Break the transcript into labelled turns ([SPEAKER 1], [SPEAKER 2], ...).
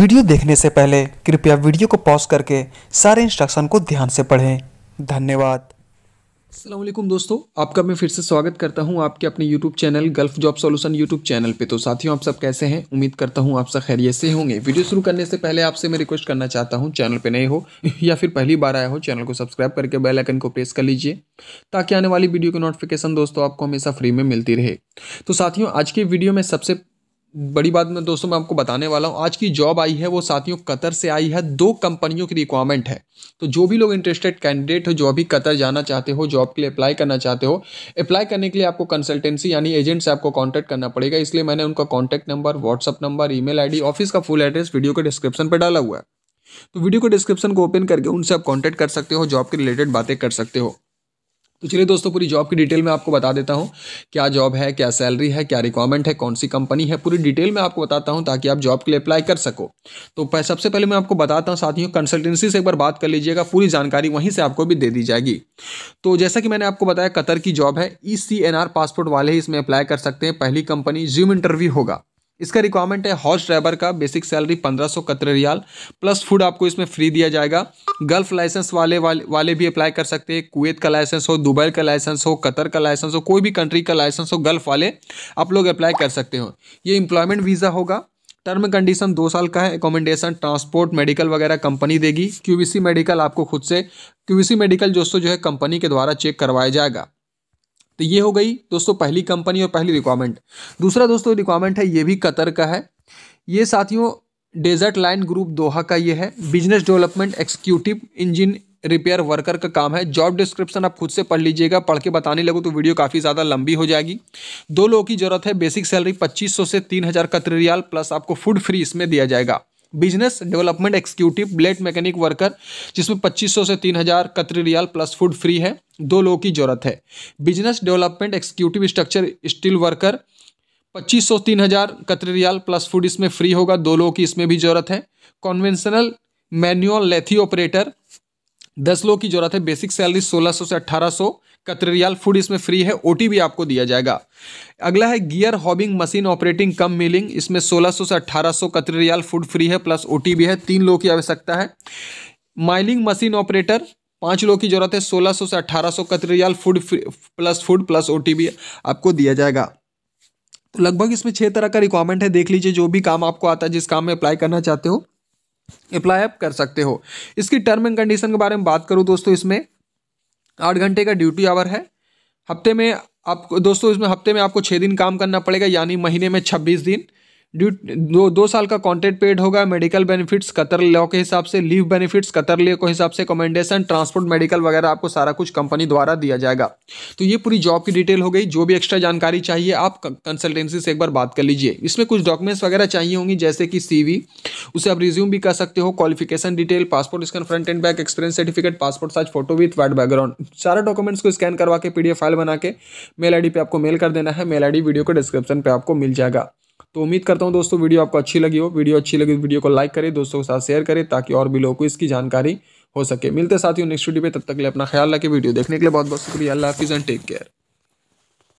[SPEAKER 1] video देखने से पहले कृपया वीडियो को पॉज करके सारे इंस्ट्रक्शन को ध्यान से पढ़ें धन्यवाद असलम दोस्तों आपका मैं फिर से स्वागत करता हूं आपके अपने YouTube channel Gulf job solution YouTube channel पे तो साथियों आप सब कैसे हैं उम्मीद करता हूं आप सब खैरियत से होंगे वीडियो शुरू करने से पहले आपसे मैं रिक्वेस्ट करना चाहता हूं चैनल पे नए हो या फिर पहली बार आया हो चैनल को सब्सक्राइब करके बेल आइकन को प्रेस कर लीजिए ताकि आने वाली वीडियो की नोटिफिकेशन दोस्तों आपको हमेशा फ्री में मिलती रहे तो साथियों आज की वीडियो में सबसे बड़ी बात मैं दोस्तों मैं आपको बताने वाला हूँ आज की जॉब आई है वो साथियों कतर से आई है दो कंपनियों की रिक्वायरमेंट है तो जो भी लोग इंटरेस्टेड कैंडिडेट हो जो भी कतर जाना चाहते हो जॉब के लिए अप्लाई करना चाहते हो अप्लाई करने के लिए आपको कंसल्टेंसी यानी एजेंट से आपको कॉन्टैक्ट करना पड़ेगा इसलिए मैंने उनका contact number WhatsApp number email office का फुल एड्रेस वीडियो के डिस्क्रिप्शन पर डाला हुआ है तो वीडियो को डिस्क्रिप्शन को ओपन करके उनसे आप कॉन्टैक्ट कर सकते हो जॉब के रिलेटेड बातें कर सकते हो तो चलिए दोस्तों पूरी जॉब की डिटेल में आपको बता देता हूँ क्या जॉब है क्या सैलरी है क्या रिक्वायरमेंट है कौन सी कंपनी है पूरी डिटेल में आपको बताता हूँ ताकि आप जॉब के लिए अप्लाई कर सको तो सबसे पहले मैं आपको बताता हूँ साथियों कंसल्टेंसी से एक बार बात कर लीजिएगा पूरी जानकारी वहीं से आपको भी दे दी जाएगी तो जैसा कि मैंने आपको बताया कतर की जॉब है ई e पासपोर्ट वाले ही इसमें अप्लाई कर सकते हैं पहली कंपनी जूम इंटरव्यू होगा इसका रिक्वायरमेंट है हॉर्स ड्राइवर का बेसिक सैलरी पंद्रह सौ रियाल प्लस फूड आपको इसमें फ्री दिया जाएगा गल्फ लाइसेंस वाले वाले वाले भी अप्लाई कर सकते हैं कुवैत का लाइसेंस हो दुबई का लाइसेंस हो कतर का लाइसेंस हो कोई भी कंट्री का लाइसेंस हो गल्फ वाले आप लोग अप्लाई कर सकते हो ये इंप्लॉयमेंट वीज़ा होगा टर्म कंडीशन दो साल का है एकोमेंडेशन ट्रांसपोर्ट मेडिकल वगैरह कंपनी देगी क्यू मेडिकल आपको खुद से क्यू मेडिकल दोस्तों जो है कंपनी के द्वारा चेक करवाया जाएगा तो ये हो गई दोस्तों पहली कंपनी और पहली रिक्वायरमेंट दूसरा दोस्तों रिक्वायरमेंट है ये भी कतर का है ये साथियों डेजर्ट लाइन ग्रुप दोहा का ये है business development executive engine repair worker का काम है जॉब डिस्क्रिप्शन आप खुद से पढ़ लीजिएगा पढ़ के बताने लगो तो वीडियो काफ़ी ज़्यादा लंबी हो जाएगी दो लोगों की ज़रूरत है बेसिक सैलरी 2500 से 3000 हज़ार कतरियाल प्लस आपको फूड फ्री इसमें दिया जाएगा business development executive blade mechanic worker जिसमें 2500 से 3000 Qatari riyal plus food free है दो लोगों की जरूरत है business development executive structure steel worker 2500 सौ 3000 कतरी रियाल प्लस फूड इसमें फ्री होगा दो लोगों की इसमें भी जरूरत है कॉन्वेंशनल मैन्यूअल लेथी ऑपरेटर दस लोगों की जरूरत है बेसिक सैलरी सोलह सौ से अट्ठारह सौ कतरियाल फूड इसमें फ्री है ओ भी आपको दिया जाएगा अगला है gear hobbing machine operating cum milling इसमें 1600 से 1800 कतरियाल फूड फ्री है प्लस ओ भी है तीन लोग की आवश्यकता है माइलिंग मशीन ऑपरेटर पांच लोग की जरूरत है 1600 से 1800 Qatari riyal food plus food plus ओ आपको दिया जाएगा तो लगभग इसमें छः तरह का रिक्वायरमेंट है देख लीजिए जो भी काम आपको आता है जिस काम में अप्लाई करना चाहते हो अप्लाई आप कर सकते हो इसकी टर्म एंड कंडीशन के बारे में बात करूं दोस्तों इसमें आठ घंटे का ड्यूटी आवर है हफ्ते में आपको दोस्तों इसमें हफ्ते में आपको छः दिन काम करना पड़ेगा यानी महीने में छब्बीस दिन ड्यू दो दो साल का कॉन्ट्रैक्ट पेड होगा मेडिकल बेनिफिट्स कतर लॉ के हिसाब से लीव बेनिफिट्स कतर लॉ के हिसाब से कमेंडेशन ट्रांसपोर्ट मेडिकल वगैरह आपको सारा कुछ कंपनी द्वारा दिया जाएगा तो ये पूरी जॉब की डिटेल हो गई जो भी एक्स्ट्रा जानकारी चाहिए आप कंसल्टेंसी से एक बार बात कर लीजिए इसमें कुछ डॉक्यूमेंट्स वगैरह चाहिए होंगी जैसे कि सी उसे आप रिज्यूम भी कर सकते हो qualification detail passport scan front and back experience certificate passport size photo with white background सारा डॉक्यूमेंट्स को स्कैन करवा के पी फाइल बना के मेल आई पे आपको मेल कर देना है मेल आई वीडियो के डिस्क्रिप्शन पर आपको मिल जाएगा तो उम्मीद करता हूँ दोस्तों वीडियो आपको अच्छी लगी हो वीडियो अच्छी लगी तो वीडियो को लाइक करें दोस्तों के साथ शेयर करें ताकि और भी लोगों को इसकी जानकारी हो सके मिलते साथियों नेक्स्ट वीडियो पे तब तक के लिए अपना ख्याल रखें वीडियो देखने के लिए बहुत बहुत शुक्रिया अल्लाह हाफिज़ एंड टेक केयर